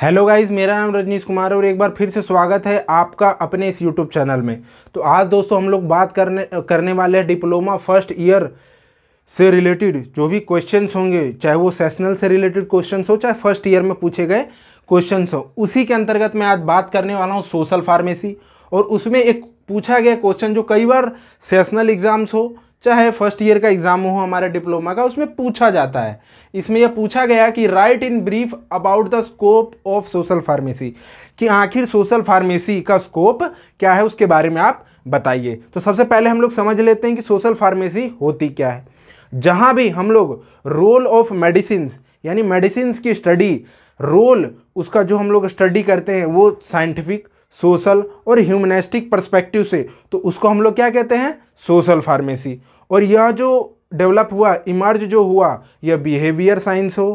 hello guys मेरा नाम रजनीश कुमार है और एक बार फिर से स्वागत है आपका अपने इस यूट्यूब चैनल में तो आज दोस्तों हम लोग बात करने करने वाले हैं डिप्लोमा फर्स्ट ईयर से रिलेटेड जो भी क्वेश्चंस होंगे चाहे वो सेशनल से रिलेटेड क्वेश्चंस हो चाहे फर्स्ट ईयर में पूछे गए क्वेश्चंस हो उसी के अंतर्गत मैं आज बात करने वाला हूँ सोशल फार्मेसी और उसमें एक पूछा गया क्वेश्चन जो कई बार सेशनल एग्ज़ाम्स हो चाहे फर्स्ट ईयर का एग्ज़ाम हो हमारे डिप्लोमा का उसमें पूछा जाता है इसमें यह पूछा गया कि write in brief about the scope of social pharmacy कि आखिर सोशल फार्मेसी का स्कोप क्या है उसके बारे में आप बताइए तो सबसे पहले हम लोग समझ लेते हैं कि सोशल फार्मेसी होती क्या है जहाँ भी हम लोग रोल ऑफ मेडिसिन यानी मेडिसिन की स्टडी रोल उसका जो हम लोग स्टडी करते हैं वो साइंटिफिक सोशल और ह्यूमनिस्टिक परस्पेक्टिव से तो उसको हम लोग क्या कहते हैं सोशल फार्मेसी और यह जो डेवलप हुआ इमर्ज जो हुआ यह बिहेवियर साइंस हो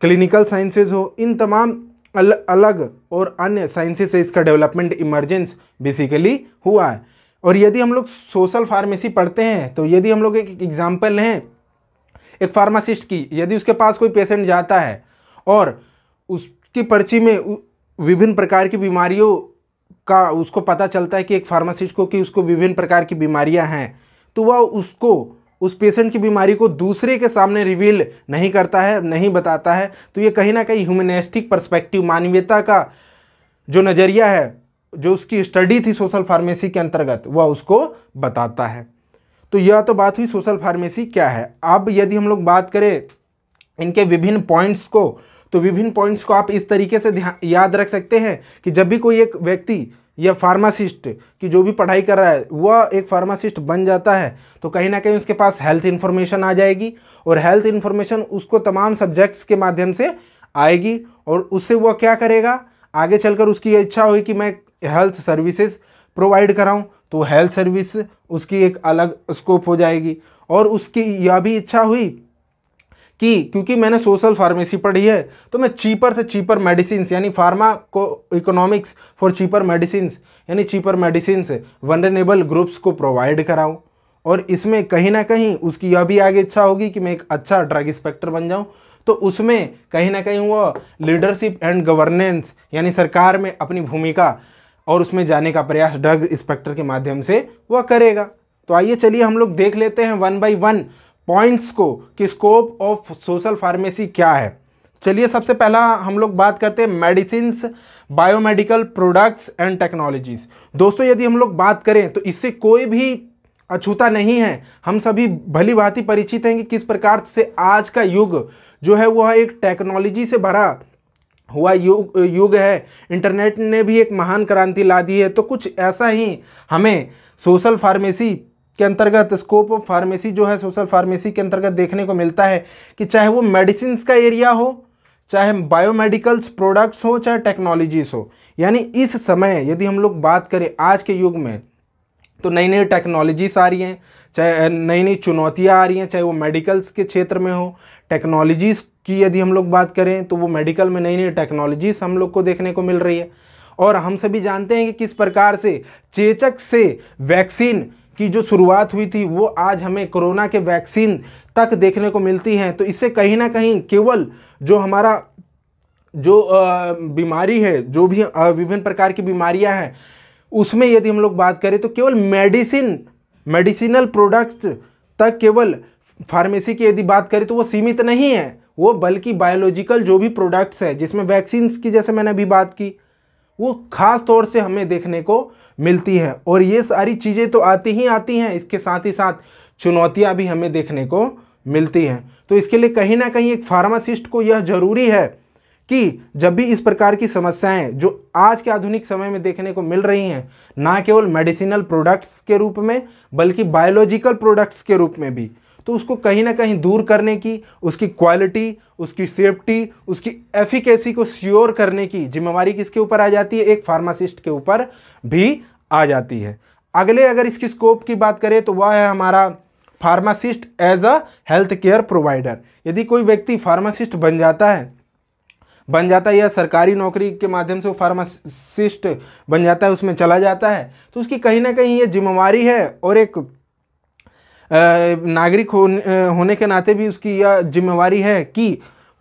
क्लिनिकल साइंसेज हो इन तमाम अल, अलग और अन्य साइंसेज से इसका डेवलपमेंट इमरजेंस बेसिकली हुआ है और यदि हम लोग सोशल फार्मेसी पढ़ते हैं तो यदि हम लोग एक एग्जाम्पल हैं एक फार्मासिस्ट की यदि उसके पास कोई पेशेंट जाता है और उसकी पर्ची में विभिन्न प्रकार की बीमारियों का उसको पता चलता है कि एक फार्मासिस्ट को कि उसको विभिन्न प्रकार की बीमारियां हैं तो वह उसको उस पेशेंट की बीमारी को दूसरे के सामने रिवील नहीं करता है नहीं बताता है तो ये कहीं ना कहीं ह्यूमनिस्टिक परस्पेक्टिव मानवीयता का जो नज़रिया है जो उसकी स्टडी थी सोशल फार्मेसी के अंतर्गत वह उसको बताता है तो यह तो बात हुई सोशल फार्मेसी क्या है अब यदि हम लोग बात करें इनके विभिन्न पॉइंट्स को तो विभिन्न पॉइंट्स को आप इस तरीके से याद रख सकते हैं कि जब भी कोई एक व्यक्ति या फार्मासिस्ट की जो भी पढ़ाई कर रहा है वह एक फार्मासिस्ट बन जाता है तो कहीं ना कहीं उसके पास हेल्थ इन्फॉर्मेशन आ जाएगी और हेल्थ इन्फॉर्मेशन उसको तमाम सब्जेक्ट्स के माध्यम से आएगी और उससे वह क्या करेगा आगे चलकर उसकी ये इच्छा हुई कि मैं हेल्थ सर्विसेज प्रोवाइड कराऊँ तो हेल्थ सर्विस उसकी एक अलग स्कोप हो जाएगी और उसकी यह भी इच्छा हुई कि क्योंकि मैंने सोशल फार्मेसी पढ़ी है तो मैं चीपर से चीपर मेडिसिन यानी फार्मा को इकोनॉमिक्स फॉर चीपर मेडिसिन यानी चीपर मेडिसिन वनरेनेबल ग्रुप्स को प्रोवाइड कराऊँ और इसमें कहीं ना कहीं उसकी यह भी आगे इच्छा होगी कि मैं एक अच्छा ड्रग इंस्पेक्टर बन जाऊँ तो उसमें कहीं ना कहीं वो लीडरशिप एंड गवर्नेंस यानी सरकार में अपनी भूमिका और उसमें जाने का प्रयास ड्रग इंस्पेक्टर के माध्यम से वह करेगा तो आइए चलिए हम लोग देख लेते हैं वन बाई वन पॉइंट्स को कि स्कोप ऑफ सोशल फार्मेसी क्या है चलिए सबसे पहला हम लोग बात करते हैं medicine biomedical products and technologies दोस्तों यदि हम लोग बात करें तो इससे कोई भी अछूता नहीं है हम सभी भली भांति परिचित हैं कि किस प्रकार से आज का युग जो है वह एक टेक्नोलॉजी से भरा हुआ युग युग है इंटरनेट ने भी एक महान क्रांति ला दी है तो कुछ ऐसा ही हमें सोशल फार्मेसी के अंतर्गत स्कोप ऑफ फार्मेसी जो है सोशल फार्मेसी के अंतर्गत देखने को मिलता है कि चाहे वो मेडिसिन का एरिया हो चाहे बायोमेडिकल्स प्रोडक्ट्स हो चाहे टेक्नोलॉजीज हो यानी इस समय यदि हम लोग बात करें आज के युग में तो नई नई टेक्नोलॉजीज आ रही हैं चाहे नई नई चुनौतियाँ आ रही हैं चाहे वो मेडिकल्स के क्षेत्र में हो टेक्नोलॉजीज़ की यदि हम लोग बात करें तो वो मेडिकल में नई नई टेक्नोलॉजीज हम लोग को देखने को मिल रही है और हम सभी जानते हैं कि किस प्रकार से चेचक से वैक्सीन की जो शुरुआत हुई थी वो आज हमें कोरोना के वैक्सीन तक देखने को मिलती हैं तो इससे कहीं ना कहीं केवल जो हमारा जो बीमारी है जो भी विभिन्न प्रकार की बीमारियां हैं उसमें यदि हम लोग बात करें तो केवल मेडिसिन मेडिसिनल प्रोडक्ट्स तक केवल फार्मेसी की यदि बात करें तो वो सीमित नहीं है वो बल्कि बायोलॉजिकल जो भी प्रोडक्ट्स हैं जिसमें वैक्सीन्स की जैसे मैंने अभी बात की वो खास तौर से हमें देखने को मिलती है और ये सारी चीज़ें तो आती ही आती हैं इसके साथ ही साथ चुनौतियाँ भी हमें देखने को मिलती हैं तो इसके लिए कहीं ना कहीं एक फार्मासिस्ट को यह ज़रूरी है कि जब भी इस प्रकार की समस्याएं जो आज के आधुनिक समय में देखने को मिल रही हैं ना केवल मेडिसिनल प्रोडक्ट्स के रूप में बल्कि बायोलॉजिकल प्रोडक्ट्स के रूप में भी तो उसको कहीं ना कहीं दूर करने की उसकी क्वालिटी उसकी सेफ्टी उसकी एफिकेसी को श्योर करने की जिम्मेवारी किसके ऊपर आ जाती है एक फार्मासिस्ट के ऊपर भी आ जाती है अगले अगर इसकी स्कोप की बात करें तो वह है हमारा pharmacist as a health care provider यदि कोई व्यक्ति फार्मासिस्ट बन जाता है बन जाता है या सरकारी नौकरी के माध्यम से वो फार्मासिस्ट बन जाता है उसमें चला जाता है तो उसकी कहीं ना कहीं ये जिम्मेवारी है और एक नागरिक होने के नाते भी उसकी यह जिम्मेवारी है कि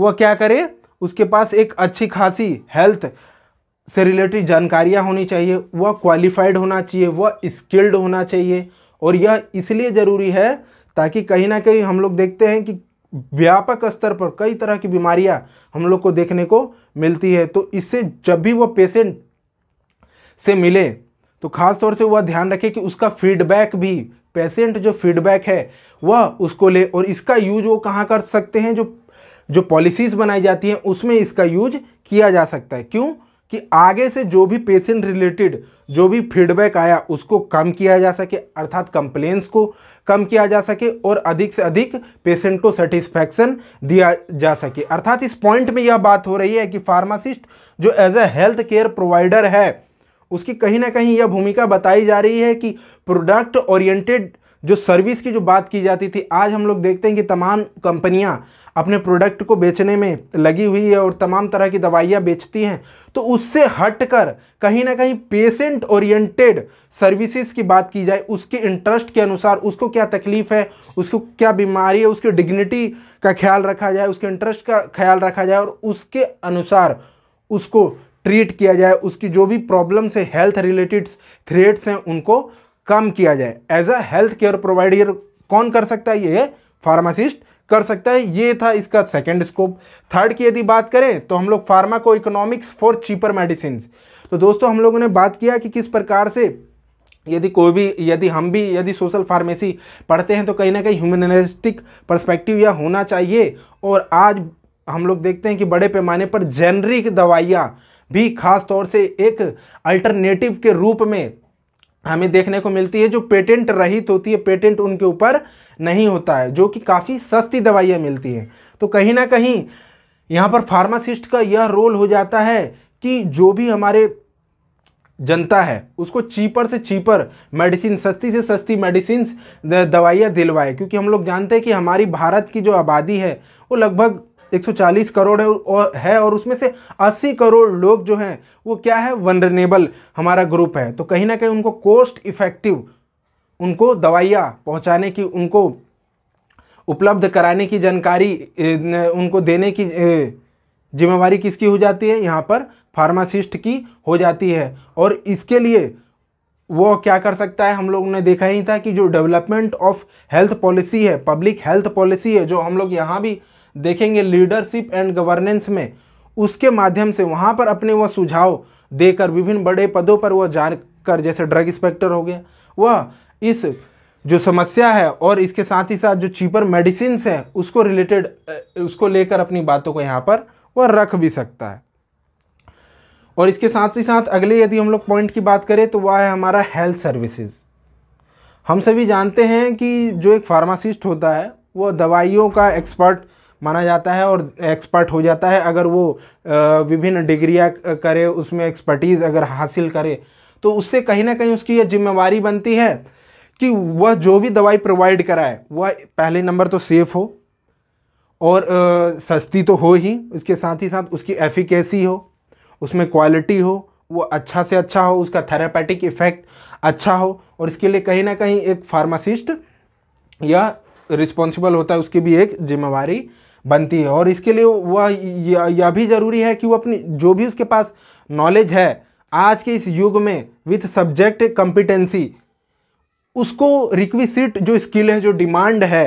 वह क्या करे उसके पास एक अच्छी खासी हेल्थ से रिलेटेड जानकारियाँ होनी चाहिए वह क्वालिफाइड होना चाहिए वह स्किल्ड होना चाहिए और यह इसलिए ज़रूरी है ताकि कहीं ना कहीं हम लोग देखते हैं कि व्यापक स्तर पर कई तरह की बीमारियाँ हम लोग को देखने को मिलती है तो इससे जब भी वह पेशेंट से मिले तो खास तौर से वह ध्यान रखे कि उसका फीडबैक भी पेशेंट जो फीडबैक है वह उसको ले और इसका यूज वो कहाँ कर सकते हैं जो जो पॉलिसीज़ बनाई जाती हैं उसमें इसका यूज किया जा सकता है क्यों कि आगे से जो भी पेशेंट रिलेटेड जो भी फीडबैक आया उसको कम किया जा सके अर्थात कंप्लेंट्स को कम किया जा सके और अधिक से अधिक पेशेंट को सेटिस्फैक्शन दिया जा सके अर्थात इस पॉइंट में यह बात हो रही है कि फार्मासिस्ट जो as a health care provider है उसकी कहीं ना कहीं यह भूमिका बताई जा रही है कि प्रोडक्ट ओरिएंटेड जो सर्विस की जो बात की जाती थी आज हम लोग देखते हैं कि तमाम कंपनियां अपने प्रोडक्ट को बेचने में लगी हुई है और तमाम तरह की दवाइयाँ बेचती हैं तो उससे हटकर कहीं ना कहीं पेशेंट ओरिएंटेड सर्विसेज की बात की जाए उसके इंटरेस्ट के अनुसार उसको क्या तकलीफ़ है उसको क्या बीमारी है उसकी डिग्निटी का ख्याल रखा जाए उसके इंटरेस्ट का ख्याल रखा जाए और उसके अनुसार उसको ट्रीट किया जाए उसकी जो भी प्रॉब्लम्स है हेल्थ रिलेटेड थ्रेट्स हैं उनको कम किया जाए as a health care provider कौन कर सकता है ये फार्मासिस्ट कर सकता है ये था इसका सेकेंड स्कोप थर्ड की यदि बात करें तो हम लोग फार्मा को इकोनॉमिक्स फॉर चीपर मेडिसिन तो दोस्तों हम लोगों ने बात किया कि किस प्रकार से यदि कोई भी यदि हम भी यदि सोशल फार्मेसी पढ़ते हैं तो कहीं ना कहीं ह्यूमनिस्टिक परस्पेक्टिव यह होना चाहिए और आज हम लोग देखते हैं कि बड़े पैमाने पर जेनरिक दवाइयाँ भी खास तौर से एक अल्टरनेटिव के रूप में हमें देखने को मिलती है जो पेटेंट रहित होती है पेटेंट उनके ऊपर नहीं होता है जो कि काफ़ी सस्ती दवाइयाँ मिलती हैं तो कहीं ना कहीं यहाँ पर फार्मासिस्ट का यह रोल हो जाता है कि जो भी हमारे जनता है उसको चीपर से चीपर मेडिसिन सस्ती से सस्ती मेडिसिन दवाइयाँ दिलवाए क्योंकि हम लोग जानते हैं कि हमारी भारत की जो आबादी है वो लगभग 140 करोड़ है और है और उसमें से 80 करोड़ लोग जो हैं वो क्या है वनरनेबल हमारा ग्रुप है तो कहीं ना कहीं उनको कोस्ट इफ़ेक्टिव उनको दवाइयाँ पहुँचाने की उनको उपलब्ध कराने की जानकारी उनको देने की जिम्मेवारी किसकी हो जाती है यहाँ पर फार्मासिस्ट की हो जाती है और इसके लिए वो क्या कर सकता है हम लोग ने देखा ही था कि जो डेवलपमेंट ऑफ हेल्थ पॉलिसी है पब्लिक हेल्थ पॉलिसी है जो हम लोग यहाँ भी देखेंगे लीडरशिप एंड गवर्नेंस में उसके माध्यम से वहाँ पर अपने वह सुझाव देकर विभिन्न बड़े पदों पर वह जाकर जैसे ड्रग इंस्पेक्टर हो गया वह इस जो समस्या है और इसके साथ ही साथ जो चीपर मेडिसिन हैं उसको रिलेटेड उसको लेकर अपनी बातों को यहाँ पर वह रख भी सकता है और इसके साथ ही साथ अगले यदि हम लोग पॉइंट की बात करें तो वह है हमारा हेल्थ सर्विसेज हम सभी जानते हैं कि जो एक फार्मासिस्ट होता है वह दवाइयों का एक्सपर्ट माना जाता है और एक्सपर्ट हो जाता है अगर वो विभिन्न डिग्रियाँ करे उसमें एक्सपर्टीज़ अगर हासिल करे तो उससे कहीं ना कहीं उसकी ये जिम्मेवारी बनती है कि वह जो भी दवाई प्रोवाइड कराए वह पहले नंबर तो सेफ़ हो और आ, सस्ती तो हो ही उसके साथ ही साथ उसकी एफिकेसी हो उसमें क्वालिटी हो वो अच्छा से अच्छा हो उसका थेरापेटिक इफ़ेक्ट अच्छा हो और इसके लिए कहीं ना कहीं एक फार्मासिस्ट या रिस्पॉन्सिबल होता है उसकी भी एक जिम्मेवारी बनती है और इसके लिए वह यह भी ज़रूरी है कि वो अपनी जो भी उसके पास नॉलेज है आज के इस युग में विथ सब्जेक्ट कॉम्पिटेंसी उसको रिक्विसिट जो स्किल है जो डिमांड है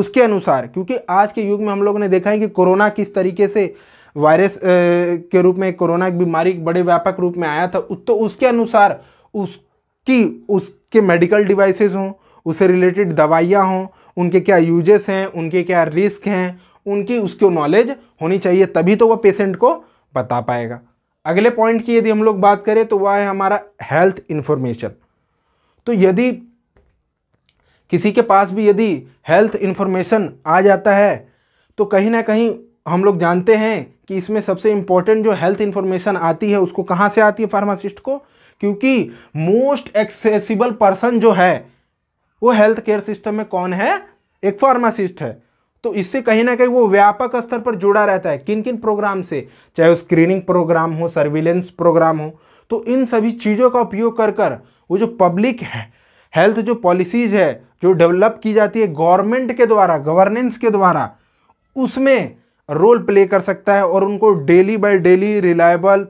उसके अनुसार क्योंकि आज के युग में हम लोगों ने देखा है कि कोरोना किस तरीके से वायरस के रूप में कोरोना एक बीमारी बड़े व्यापक रूप में आया था तो उसके अनुसार उसकी उसके मेडिकल डिवाइसेस हों उससे रिलेटेड दवाइयाँ हों उनके क्या यूजेस हैं उनके क्या रिस्क हैं उनकी उसको नॉलेज होनी चाहिए तभी तो वह पेशेंट को बता पाएगा अगले पॉइंट की यदि हम लोग बात करें तो वह है हमारा हेल्थ इन्फॉर्मेशन तो यदि किसी के पास भी यदि हेल्थ इन्फॉर्मेशन आ जाता है तो कहीं ना कहीं हम लोग जानते हैं कि इसमें सबसे इंपॉर्टेंट जो हेल्थ इन्फॉर्मेशन आती है उसको कहाँ से आती है फार्मासिस्ट को क्योंकि मोस्ट एक्सेसिबल पर्सन जो है वो हेल्थ केयर सिस्टम में कौन है एक फार्मासिस्ट है तो इससे कहीं ना कहीं वो व्यापक स्तर पर जुड़ा रहता है किन किन प्रोग्राम से चाहे वो स्क्रीनिंग प्रोग्राम हो सर्विलेंस प्रोग्राम हो तो इन सभी चीज़ों का उपयोग कर कर वो जो पब्लिक है हेल्थ जो पॉलिसीज़ है जो डेवलप की जाती है गवर्नमेंट के द्वारा गवर्नेंस के द्वारा उसमें रोल प्ले कर सकता है और उनको डेली बाय डेली रिलायबल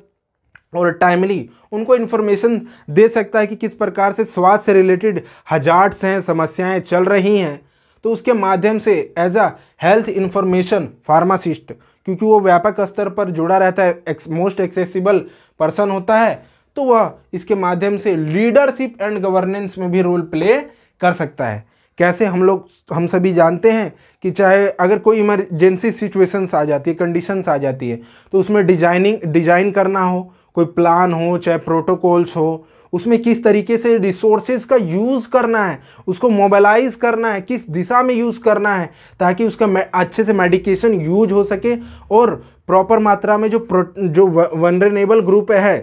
और टाइमली उनको इन्फॉर्मेशन दे सकता है कि किस प्रकार से स्वास्थ्य से रिलेटेड हजार्ट्स हैं समस्याएं चल रही हैं तो उसके माध्यम से as a health information pharmacist क्योंकि वो व्यापक स्तर पर जुड़ा रहता है एक्स, मोस्ट एक्सेसिबल पर्सन होता है तो वह इसके माध्यम से लीडरशिप एंड गवर्नेंस में भी रोल प्ले कर सकता है कैसे हम लोग हम सभी जानते हैं कि चाहे अगर कोई इमरजेंसी सिचुएशंस आ जाती है कंडीशंस आ जाती है तो उसमें डिजाइनिंग डिजाइन करना हो कोई प्लान हो चाहे प्रोटोकॉल्स हो उसमें किस तरीके से रिसोर्सेज का यूज़ करना है उसको मोबालाइज करना है किस दिशा में यूज़ करना है ताकि उसका अच्छे से मेडिकेशन यूज हो सके और प्रॉपर मात्रा में जो प्रो जो वनरेनेबल ग्रुप है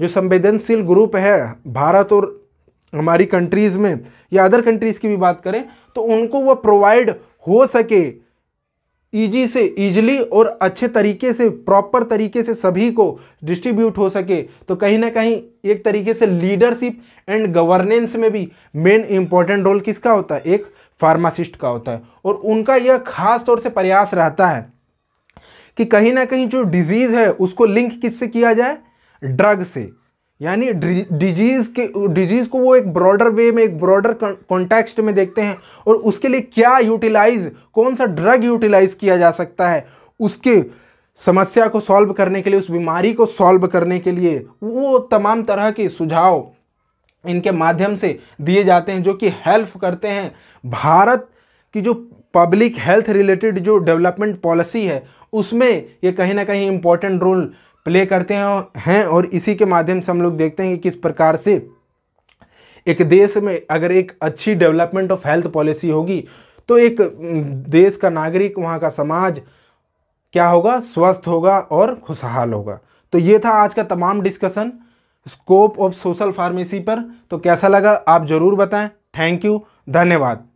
जो संवेदनशील ग्रुप है भारत और हमारी कंट्रीज़ में या अदर कंट्रीज़ की भी बात करें तो उनको वह प्रोवाइड हो सके ईजी से ईजली और अच्छे तरीके से प्रॉपर तरीके से सभी को डिस्ट्रीब्यूट हो सके तो कहीं ना कहीं एक तरीके से लीडरशिप एंड गवर्नेंस में भी मेन इंपॉर्टेंट रोल किसका होता है एक फार्मासिस्ट का होता है और उनका यह खास तौर से प्रयास रहता है कि कहीं ना कहीं जो डिजीज़ है उसको लिंक किससे किया जाए ड्रग से यानी डिजीज के डिजीज को वो एक ब्रॉडर वे में एक ब्रॉडर कॉन्टेक्स्ट में देखते हैं और उसके लिए क्या यूटिलाइज कौन सा ड्रग यूटिलाइज किया जा सकता है उसके समस्या को सॉल्व करने के लिए उस बीमारी को सॉल्व करने के लिए वो तमाम तरह के सुझाव इनके माध्यम से दिए जाते हैं जो कि हेल्प करते हैं भारत की जो पब्लिक हेल्थ रिलेटेड जो डेवलपमेंट पॉलिसी है उसमें ये कहीं ना कहीं इम्पोर्टेंट रोल प्ले करते हैं और इसी के माध्यम से हम लोग देखते हैं कि किस प्रकार से एक देश में अगर एक अच्छी डेवलपमेंट ऑफ हेल्थ पॉलिसी होगी तो एक देश का नागरिक वहाँ का समाज क्या होगा स्वस्थ होगा और खुशहाल होगा तो ये था आज का तमाम discussion scope of social pharmacy पर तो कैसा लगा आप ज़रूर बताएं थैंक यू धन्यवाद